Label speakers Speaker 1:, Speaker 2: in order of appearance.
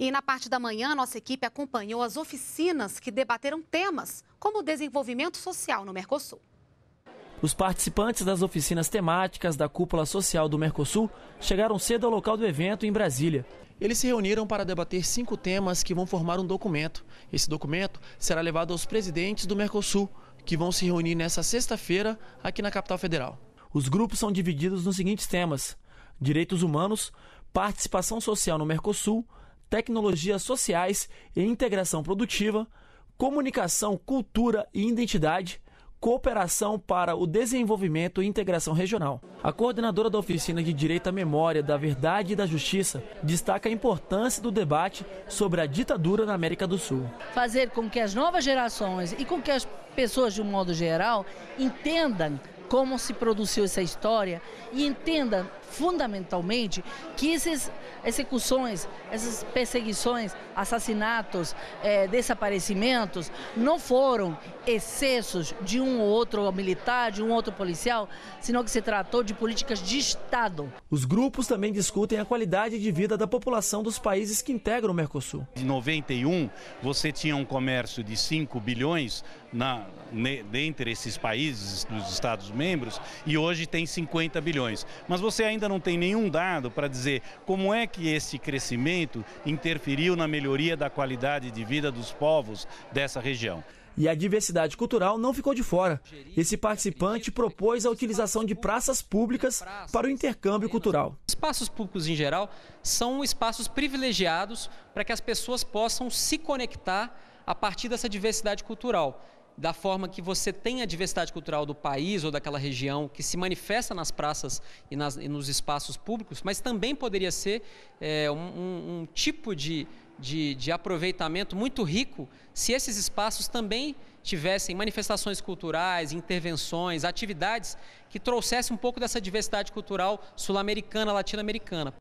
Speaker 1: E na parte da manhã, nossa equipe acompanhou as oficinas que debateram temas como desenvolvimento social no Mercosul.
Speaker 2: Os participantes das oficinas temáticas da cúpula social do Mercosul chegaram cedo ao local do evento em Brasília. Eles se reuniram para debater cinco temas que vão formar um documento. Esse documento será levado aos presidentes do Mercosul, que vão se reunir nesta sexta-feira aqui na capital federal. Os grupos são divididos nos seguintes temas: direitos humanos, participação social no Mercosul, tecnologias sociais e integração produtiva, comunicação, cultura e identidade, cooperação para o desenvolvimento e integração regional. A coordenadora da oficina de Direito à Memória, da Verdade e da Justiça destaca a importância do debate sobre a ditadura na América do Sul.
Speaker 3: Fazer com que as novas gerações e com que as pessoas de um modo geral entendam como se produziu essa história e entenda fundamentalmente que essas execuções, essas perseguições, assassinatos, é, desaparecimentos não foram excessos de um ou outro militar, de um ou outro policial, senão que se tratou de políticas de Estado. Os
Speaker 2: grupos também discutem a qualidade de vida da população
Speaker 3: dos países que integram
Speaker 2: o Mercosul.
Speaker 4: Em 91, você tinha um comércio de 5 bilhões na, dentre esses países dos Estados Unidos membros e hoje tem 50 bilhões. Mas você ainda não tem nenhum dado para dizer como é que esse crescimento interferiu na melhoria da qualidade de vida dos povos dessa região.
Speaker 2: E a diversidade cultural não ficou de fora. Esse participante propôs a utilização de praças públicas para o intercâmbio cultural.
Speaker 1: Espaços públicos em geral são espaços privilegiados para que as pessoas possam se conectar a partir dessa diversidade cultural da forma que você tem a diversidade cultural do país ou daquela região, que se manifesta nas praças e, nas, e nos espaços públicos, mas também poderia ser é, um, um, tipo de, de, de aproveitamento muito rico se esses espaços também tivessem manifestações culturais, intervenções, atividades que trouxessem um pouco dessa diversidade cultural sul-americana, latino-americana.